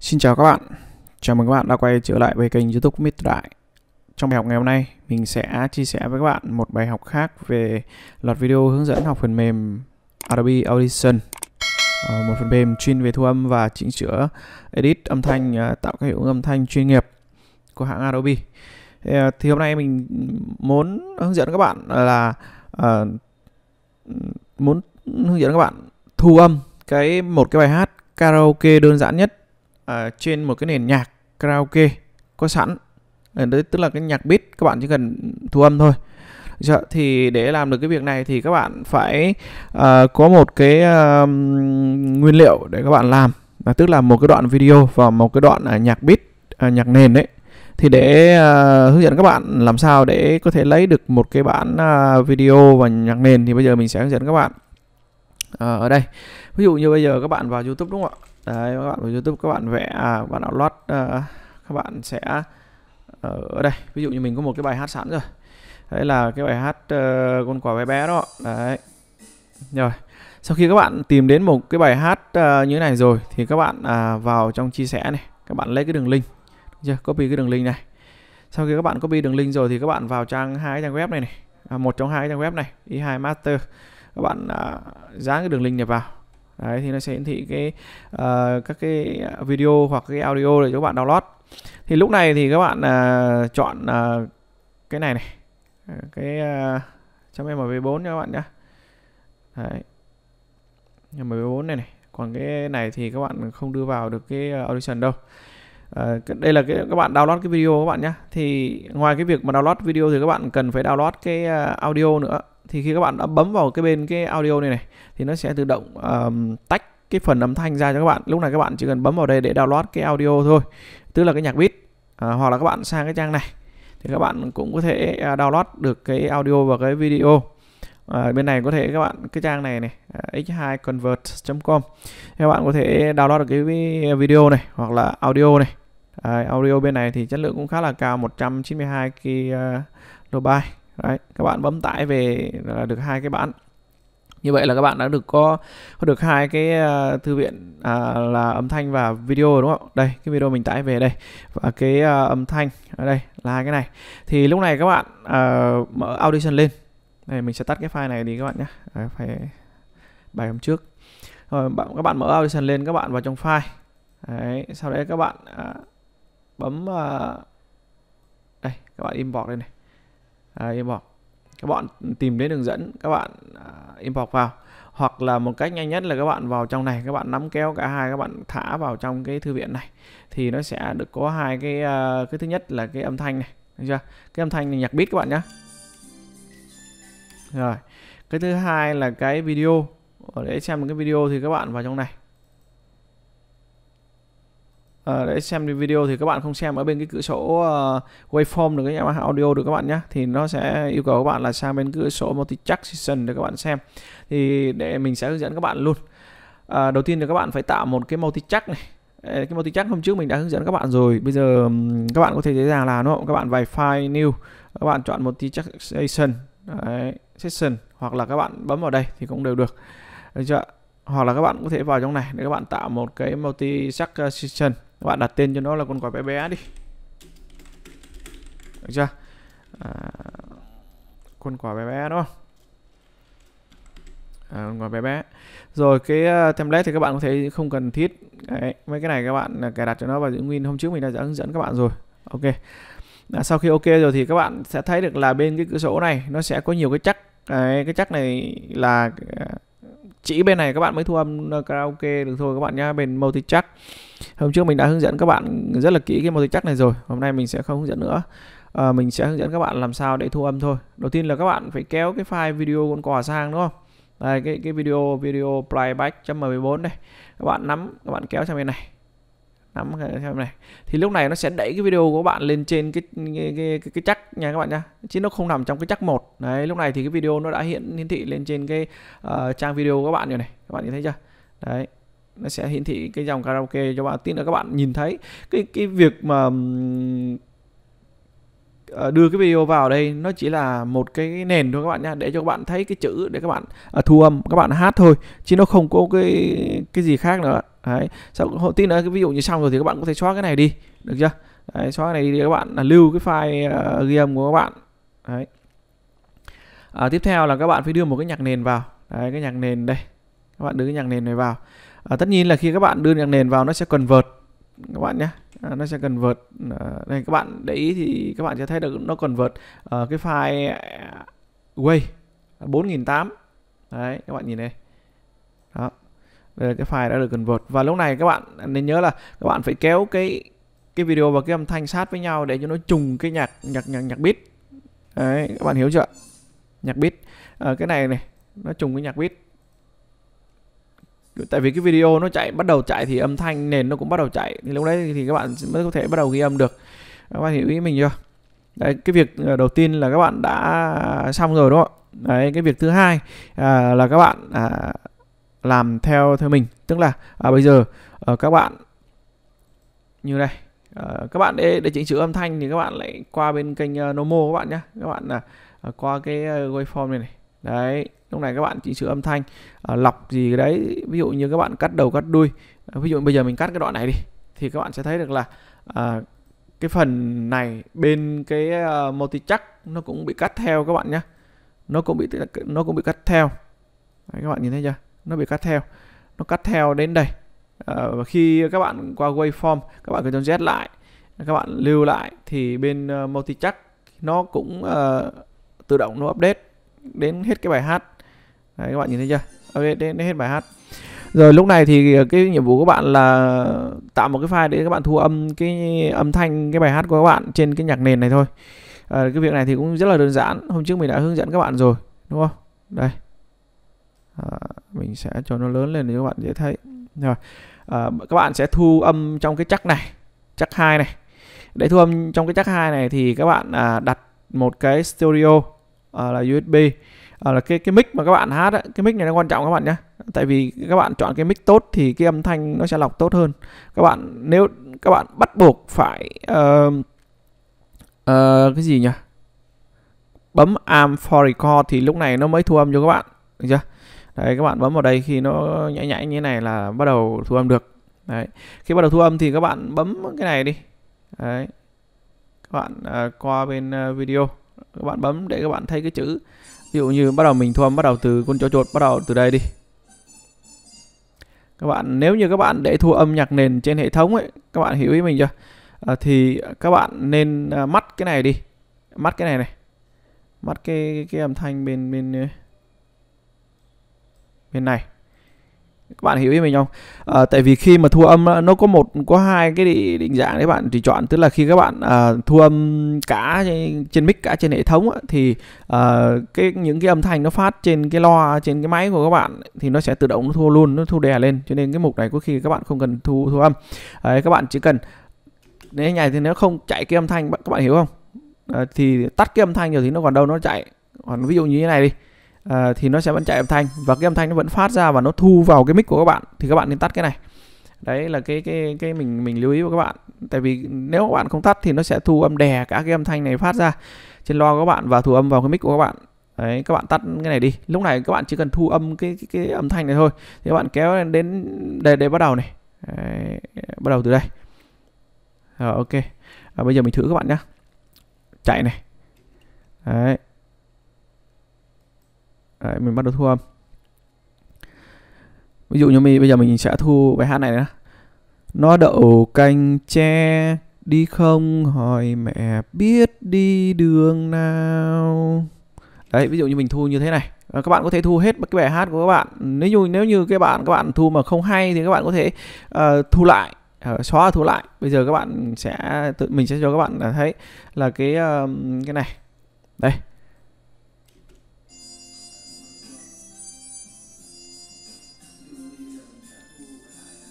Xin chào các bạn, chào mừng các bạn đã quay trở lại với kênh youtube Mr. Đại Trong bài học ngày hôm nay, mình sẽ chia sẻ với các bạn một bài học khác về loạt video hướng dẫn học phần mềm Adobe Audition ờ, Một phần mềm chuyên về thu âm và chỉnh sửa edit âm thanh, ờ, tạo các hiệu ứng âm thanh chuyên nghiệp của hãng Adobe ờ, Thì hôm nay mình muốn hướng dẫn các bạn là muốn hướng dẫn các bạn thu âm cái một cái bài hát karaoke đơn giản nhất À, trên một cái nền nhạc karaoke có sẵn ờ, đấy tức là cái nhạc beat các bạn chỉ cần thu âm thôi dạ, thì để làm được cái việc này thì các bạn phải uh, có một cái uh, nguyên liệu để các bạn làm à, tức là một cái đoạn video và một cái đoạn uh, nhạc beat uh, nhạc nền đấy thì để uh, hướng dẫn các bạn làm sao để có thể lấy được một cái bản uh, video và nhạc nền thì bây giờ mình sẽ hướng dẫn các bạn uh, ở đây ví dụ như bây giờ các bạn vào YouTube đúng không ạ đấy các bạn của youtube các bạn vẽ à, các bạn outload à, ờ, các bạn sẽ ờ, ở đây ví dụ như mình có một cái bài hát sẵn rồi đấy là cái bài hát uh, con quả bé bé đó đấy rồi sau khi các bạn tìm đến một cái bài hát uh, như thế này rồi thì các bạn uh, vào trong chia sẻ này các bạn lấy cái đường link chưa copy cái đường link này sau khi các bạn copy đường link rồi thì các bạn vào trang hai trang web này này à, một trong hai trang web này i2 master các bạn uh, dán cái đường link này vào đấy thì nó sẽ hiển thị cái uh, các cái video hoặc cái audio để cho các bạn download thì lúc này thì các bạn uh, chọn uh, cái này này ờ, cái uh, trong mv4 nha các bạn nhé, đấy mv4 này này còn cái này thì các bạn không đưa vào được cái audition đâu à, đây là cái các bạn download cái video các bạn nhé thì ngoài cái việc mà download video thì các bạn cần phải download cái audio nữa thì khi các bạn đã bấm vào cái bên cái audio này này thì nó sẽ tự động um, tách cái phần âm thanh ra cho các bạn lúc này các bạn chỉ cần bấm vào đây để download cái audio thôi tức là cái nhạc beat à, hoặc là các bạn sang cái trang này thì các bạn cũng có thể à, download được cái audio và cái video à, bên này có thể các bạn cái trang này này à, x2 convert.com các bạn có thể download được cái video này hoặc là audio này à, audio bên này thì chất lượng cũng khá là cao 192 kb đấy các bạn bấm tải về là được hai cái bản như vậy là các bạn đã được có, có được hai cái uh, thư viện uh, là âm thanh và video đúng không đây cái video mình tải về đây và cái uh, âm thanh ở đây là hai cái này thì lúc này các bạn uh, mở audition lên đây mình sẽ tắt cái file này đi các bạn nhé à, phải bài hôm trước rồi bạn, các bạn mở audition lên các bạn vào trong file đấy sau đấy các bạn uh, bấm uh, đây các bạn import lên này uh, à, inbox các bạn tìm đến đường dẫn các bạn uh, import vào hoặc là một cách nhanh nhất là các bạn vào trong này các bạn nắm kéo cả hai các bạn thả vào trong cái thư viện này thì nó sẽ được có hai cái uh, cái thứ nhất là cái âm thanh này được chưa cái âm thanh này nhạc beat các bạn nhé rồi cái thứ hai là cái video để xem một cái video thì các bạn vào trong này để xem video thì các bạn không xem ở bên cái cửa sổ uh, waveform được các em audio được các bạn nhé thì nó sẽ yêu cầu các bạn là sang bên cửa sổ multi track session để các bạn xem thì để mình sẽ hướng dẫn các bạn luôn uh, đầu tiên thì các bạn phải tạo một cái multi track này cái multi track hôm trước mình đã hướng dẫn các bạn rồi bây giờ các bạn có thể dễ dàng làm đúng không các bạn vài file new các bạn chọn multi track session Đấy, session hoặc là các bạn bấm vào đây thì cũng đều được được chưa hoặc là các bạn có thể vào trong này để các bạn tạo một cái multi track session các bạn đặt tên cho nó là con quả bé bé đi được chưa à, con quả bé bé đúng không à, con quả bé bé rồi cái uh, template thì các bạn có thể không cần thiết Đấy, mấy cái này các bạn cài đặt cho nó vào giữ nguyên hôm trước mình đã hướng dẫn các bạn rồi ok à, sau khi ok rồi thì các bạn sẽ thấy được là bên cái cửa sổ này nó sẽ có nhiều cái chắc Đấy, cái chắc này là à, chỉ bên này các bạn mới thu âm karaoke được thôi các bạn nhá bên multi chắc. hôm trước mình đã hướng dẫn các bạn rất là kỹ cái multi chắc này rồi hôm nay mình sẽ không hướng dẫn nữa à, mình sẽ hướng dẫn các bạn làm sao để thu âm thôi đầu tiên là các bạn phải kéo cái file video con cò sang đúng không đây cái cái video video playback 114 đây các bạn nắm các bạn kéo sang bên này nắm xem này thì lúc này nó sẽ đẩy cái video của bạn lên trên cái cái cái, cái, cái chắc nha các bạn nha chứ nó không nằm trong cái chắc một đấy lúc này thì cái video nó đã hiện hiển thị lên trên cái uh, trang video của các bạn rồi này các bạn nhìn thấy chưa đấy nó sẽ hiển thị cái dòng karaoke cho bạn tin là các bạn nhìn thấy cái cái việc mà Ờ, đưa cái video vào đây nó chỉ là một cái nền thôi các bạn nha để cho các bạn thấy cái chữ để các bạn à, thu âm các bạn hát thôi chứ nó không có cái cái gì khác nữa đấy sau tin nữa cái ví dụ như xong rồi thì các bạn có thể xóa cái này đi được chưa đấy, xóa cái này đi các bạn là lưu cái file uh, ghi âm của các bạn đấy à, tiếp theo là các bạn phải đưa một cái nhạc nền vào đấy cái nhạc nền đây các bạn đưa cái nhạc nền này vào à, tất nhiên là khi các bạn đưa nhạc nền vào nó sẽ cần vượt các bạn nhé à, nó sẽ cần vượt à, này các bạn để ý thì các bạn sẽ thấy được nó cần vượt à, ờ, cái file way tám, đấy các bạn nhìn đây đó đây là cái file đã được cần vượt và lúc này các bạn nên nhớ là các bạn phải kéo cái cái video và cái âm thanh sát với nhau để cho nó trùng cái nhạc nhạc nhạc nhạc beat đấy các bạn hiểu chưa nhạc beat à, cái này này nó trùng với nhạc beat tại vì cái video nó chạy bắt đầu chạy thì âm thanh nền nó cũng bắt đầu chạy thì lúc đấy thì các bạn mới có thể bắt đầu ghi âm được các bạn hiểu ý mình chưa đấy cái việc ờ, đầu tiên là các bạn đã xong rồi đúng không đấy cái việc thứ hai à, là các bạn à, làm theo theo mình tức là à, bây giờ à, các bạn như này à, các bạn để để chỉnh sửa âm thanh thì các bạn lại qua bên kênh uh, Nomo các bạn nhé các bạn là uh, à, qua cái uh, waveform này này đấy lúc này các bạn chỉnh sửa âm thanh à, lọc gì đấy ví dụ như các bạn cắt đầu cắt đuôi à, ví dụ bây giờ mình cắt cái đoạn này đi thì các bạn sẽ thấy được là à, cái phần này bên cái uh, à, multi chắc nó cũng bị cắt theo các bạn nhé nó cũng bị nó cũng bị cắt theo đấy, các bạn nhìn thấy chưa nó bị cắt theo nó cắt theo đến đây à, và khi các bạn qua waveform các bạn cần Z lại các bạn lưu lại thì bên uh, multi chắc nó cũng uh, tự động nó update đến hết cái bài hát Đấy, các bạn nhìn thấy chưa ok đến, đến hết bài hát rồi lúc này thì ờ, cái nhiệm vụ của bạn là tạo một cái file để các bạn thu âm cái âm thanh cái bài hát của các bạn trên cái nhạc nền này thôi à, cái việc này thì cũng rất là đơn giản hôm trước mình đã hướng dẫn các bạn rồi đúng không đây à, mình sẽ cho nó lớn lên để các bạn dễ thấy rồi à, các bạn sẽ thu âm trong cái chắc này chắc hai này để thu âm trong cái chắc hai này thì các bạn à, đặt một cái stereo à, là USB à, là cái cái mic mà các bạn hát ấy, cái mic này nó quan trọng các bạn nhé tại vì các bạn chọn cái mic tốt thì cái âm thanh nó sẽ lọc tốt hơn các bạn nếu các bạn bắt buộc phải uh, uh, cái gì nhỉ bấm am for record thì lúc này nó mới thu âm cho các bạn được chưa đấy các bạn bấm vào đây khi nó nhảy nhảy như thế này là bắt đầu thu âm được đấy khi bắt đầu thu âm thì các bạn bấm cái này đi đấy các bạn uh, qua bên uh, video các bạn bấm để các bạn thấy cái chữ ví dụ như bắt đầu mình thu âm bắt đầu từ con chó chột bắt đầu từ đây đi các bạn nếu như các bạn để thu âm nhạc nền trên hệ thống ấy các bạn hiểu ý mình chưa à, thì các bạn nên à, mắt cái này đi mắt cái này này mắt cái cái, cái âm thanh bên bên ờ, bên này các bạn hiểu ý mình không à, tại vì khi mà thu âm nó có một có hai cái định dạng đấy bạn tùy chọn tức là khi các bạn à, thu âm cả trên mic cả trên hệ thống thì à, cái những cái âm thanh nó phát trên cái loa trên cái máy của các bạn thì nó sẽ tự động nó thu luôn nó thu đè lên cho nên cái mục này có khi các bạn không cần thu thu âm à, các bạn chỉ cần nếu nhảy thì nó không chạy cái âm thanh các bạn hiểu không à, thì tắt cái âm thanh rồi thì nó còn đâu nó chạy còn ví dụ như thế này đi uh, thì nó sẽ vẫn chạy âm thanh và cái âm thanh nó vẫn phát ra và nó thu vào cái mic của các bạn thì các bạn nên tắt cái này đấy là cái cái cái mình mình lưu ý với các bạn tại vì nếu các bạn không tắt thì nó sẽ thu âm đè cả cái âm thanh này phát ra trên loa của các bạn và thu âm vào cái mic của các bạn đấy các bạn tắt cái này đi lúc này các bạn chỉ cần thu âm cái cái, cái âm thanh này thôi thì các bạn kéo đến đây đây bắt đầu này đấy, bắt đầu từ đây rồi ok à, bây giờ mình thử các bạn nhé chạy này đấy Đấy, mình bắt đầu thu âm ví dụ như mình bây giờ mình sẽ thu bài hát này nữa nó đậu canh tre đi không hỏi mẹ biết đi đường nào đấy ví dụ như mình thu như thế này à, các bạn có thể thu hết cái bài hát của các bạn nếu như nếu như các bạn các bạn thu mà không hay thì các bạn có thể uh, thu lại uh, xóa thu lại bây giờ các bạn sẽ tự mình sẽ cho các bạn thấy là cái uh, cái này đây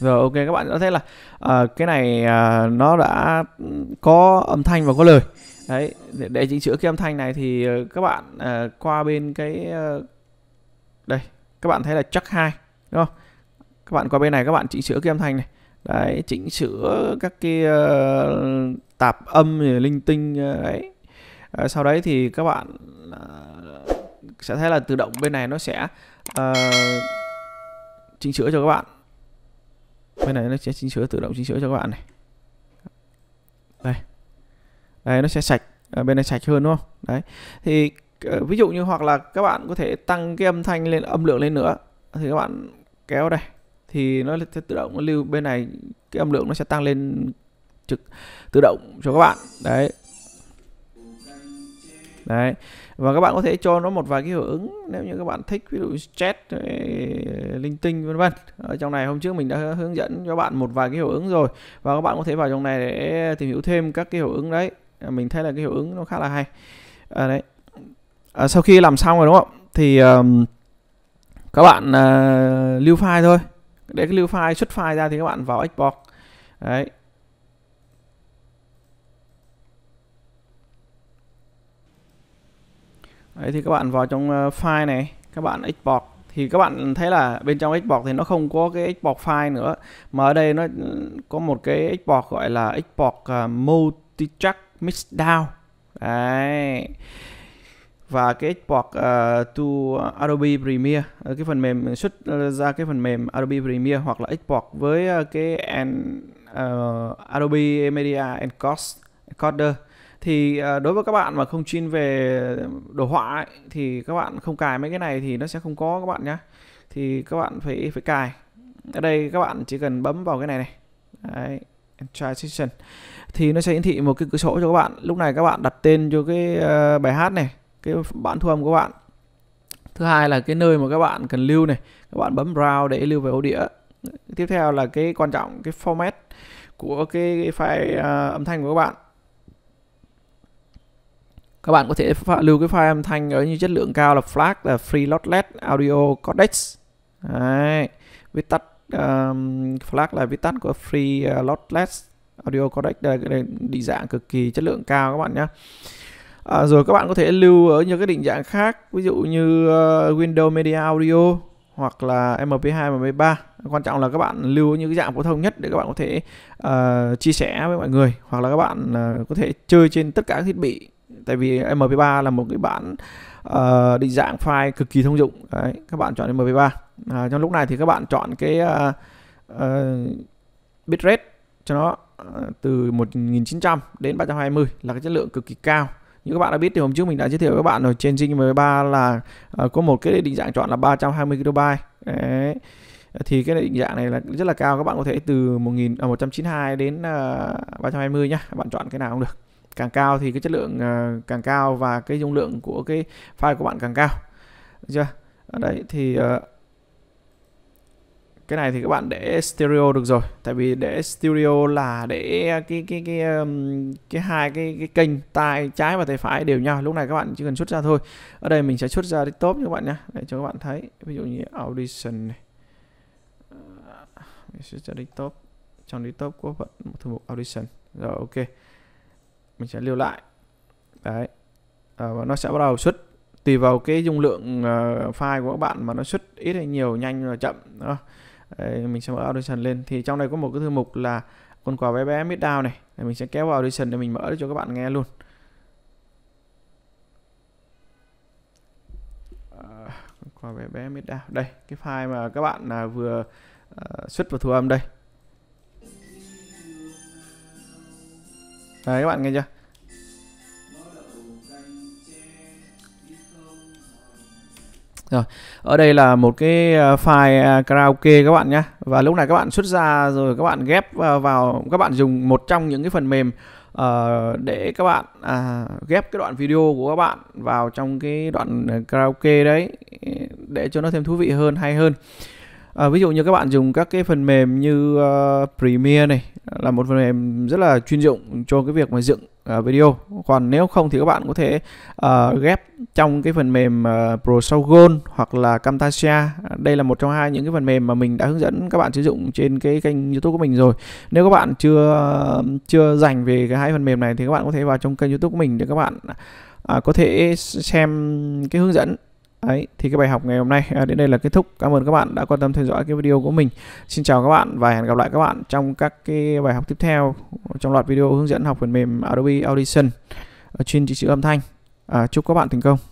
Rồi ok các bạn đã thấy là uh, cái này uh, nó đã có âm thanh và có lời. Đấy, để, để chỉnh sửa cái âm thanh này thì uh, các bạn uh, qua bên cái uh, đây, các bạn thấy là chắc hai đúng không? Các bạn qua bên này các bạn chỉnh sửa cái âm thanh này. Đấy, chỉnh sửa các cái uh, tạp âm linh tinh uh, đấy. Uh, sau đấy thì các bạn uh, sẽ thấy là tự động bên này nó sẽ uh, chỉnh sửa cho các bạn bên này nó sẽ chỉnh sửa tự động chỉnh sửa cho các bạn này đây đây nó sẽ sạch à, bên này sạch hơn đúng không đấy thì ờ, ví dụ như hoặc là các bạn có thể tăng cái âm thanh lên âm lượng lên nữa thì các bạn kéo đây thì nó sẽ tự động lưu bên này cái âm lượng nó sẽ tăng lên trực tự động cho các bạn đấy đấy và các bạn có thể cho nó một vài cái hiệu ứng nếu như các bạn thích ví dụ chat linh tinh vân vân ở trong này hôm trước mình đã hướng dẫn cho bạn một vài cái hiệu ứng rồi và các bạn có thể vào trong này để tìm hiểu thêm các cái hiệu ứng đấy mình thấy là cái hiệu ứng nó khá là hay à, đấy à, sau khi làm xong rồi đúng không thì um, các bạn uh, lưu file thôi để cái lưu file xuất file ra thì các bạn vào export đấy Đấy thì các bạn vào trong ờ, file này, các bạn export thì các bạn thấy là bên trong export thì nó không có cái export file nữa mà ở đây nó ừ, có một cái export gọi là export uh, ờ, multi track mixdown. Đấy. Và cái export uh, ờ, to Adobe Premiere, cái phần mềm xuất ra cái phần mềm Adobe Premiere hoặc là export với cái and, uh, Adobe Media Encoder. Encoder thì à, đối với các bạn mà không chuyên về đồ họa ấy, thì các bạn không cài mấy cái này thì nó sẽ không có các bạn nhé thì các bạn phải phải cài ở đây các bạn chỉ cần bấm vào cái này này Đấy, transition thì nó sẽ hiển thị một cái cửa sổ cho các bạn lúc này các bạn đặt tên cho cái ờ, bài hát này cái bản thu âm của các bạn thứ hai là cái nơi mà các bạn cần lưu này các bạn bấm browse để lưu về ổ đĩa tiếp theo là cái quan trọng cái format của cái file uh, âm thanh của các bạn các bạn có thể lưu cái file âm thanh ở như chất lượng cao là FLAC là Free Lossless Audio Codex Đấy. viết tắt um, FLAC là viết tắt của Free uh, ờ, Lossless Audio Codex đây là định dạng cực kỳ chất lượng cao các bạn nhé à, rồi các bạn có thể lưu ở những cái định dạng khác ví dụ như uh, Windows Media Audio hoặc là MP2 MP3 quan trọng là các bạn lưu những cái dạng phổ thông nhất để các bạn có thể uh, chia sẻ với mọi người hoặc là các bạn uh, có thể chơi trên tất cả các thiết bị tại vì mp3 là một cái bản uh, định dạng file cực kỳ thông dụng đấy các bạn chọn mp3 à, trong lúc này thì các bạn chọn cái uh, uh, bitrate cho nó uh, từ 1900 đến 320 là cái chất lượng cực kỳ cao như các bạn đã biết thì hôm trước mình đã giới thiệu các bạn rồi trên Zing MP3 là uh, có một cái định dạng chọn là 320 KB đấy thì cái định dạng này là rất là cao các bạn có thể từ 1.192 à, đến uh, 320 nhá bạn chọn cái nào cũng được càng cao thì cái chất lượng ờ, càng cao và cái dung lượng của cái file của bạn càng cao được chưa ở đấy thì ờ, cái này thì các bạn để stereo được rồi tại vì để stereo là để cái cái cái cái hai cái cái kênh tai trái và tay phải đều nhau lúc này các bạn chỉ cần xuất ra thôi ở đây mình sẽ xuất ra desktop cho các bạn nhé để cho các bạn thấy ví dụ như audition này ờ, mình xuất ra desktop trong desktop có phần một thư mục audition rồi ok mình sẽ lưu lại đấy à, và nó sẽ bắt đầu xuất tùy vào cái dung lượng uh, file của các bạn mà nó xuất ít hay nhiều nhanh hay chậm đó. Đấy, mình sẽ mở audition lên thì trong đây có một cái thư mục là con quà bé bé mít down này Đấy, mình sẽ kéo vào audition để mình mở cho các bạn nghe luôn à, con quà bé bé mít down đây cái file mà các bạn à, vừa à, xuất vào thu âm đây đấy các bạn nghe chưa Rồi, ở đây là một cái à, file à, karaoke các bạn nhé Và lúc này các bạn xuất ra rồi các bạn ghép à, vào Các bạn dùng một trong những cái phần mềm uh, Để các bạn uh, ghép cái đoạn video của các bạn Vào trong cái đoạn karaoke đấy Để cho nó thêm thú vị hơn, hay hơn À, ví dụ như các bạn dùng các cái phần mềm như uh, Premiere này là một phần mềm rất là chuyên dụng cho cái việc mà dựng uh, video. Còn nếu không thì các bạn có thể uh, ghép trong cái phần mềm uh, ờ, ProSound hoặc là Camtasia. Đây là một trong hai những cái phần mềm mà mình đã hướng dẫn các bạn sử dụng trên cái kênh YouTube của mình rồi. Nếu các bạn chưa uh, chưa dành về cái hai phần mềm này thì các bạn có thể vào trong kênh YouTube của mình để các bạn uh, có thể xem cái hướng dẫn Đấy, thì cái bài học ngày hôm nay à, đến đây là kết thúc. Cảm ơn các bạn đã quan tâm theo dõi cái video của mình. Xin chào các bạn và hẹn gặp lại các bạn trong các cái bài học tiếp theo trong loạt video hướng dẫn học phần mềm Adobe Audition à, chuyên trị trữ âm thanh. À, chúc các bạn thành công.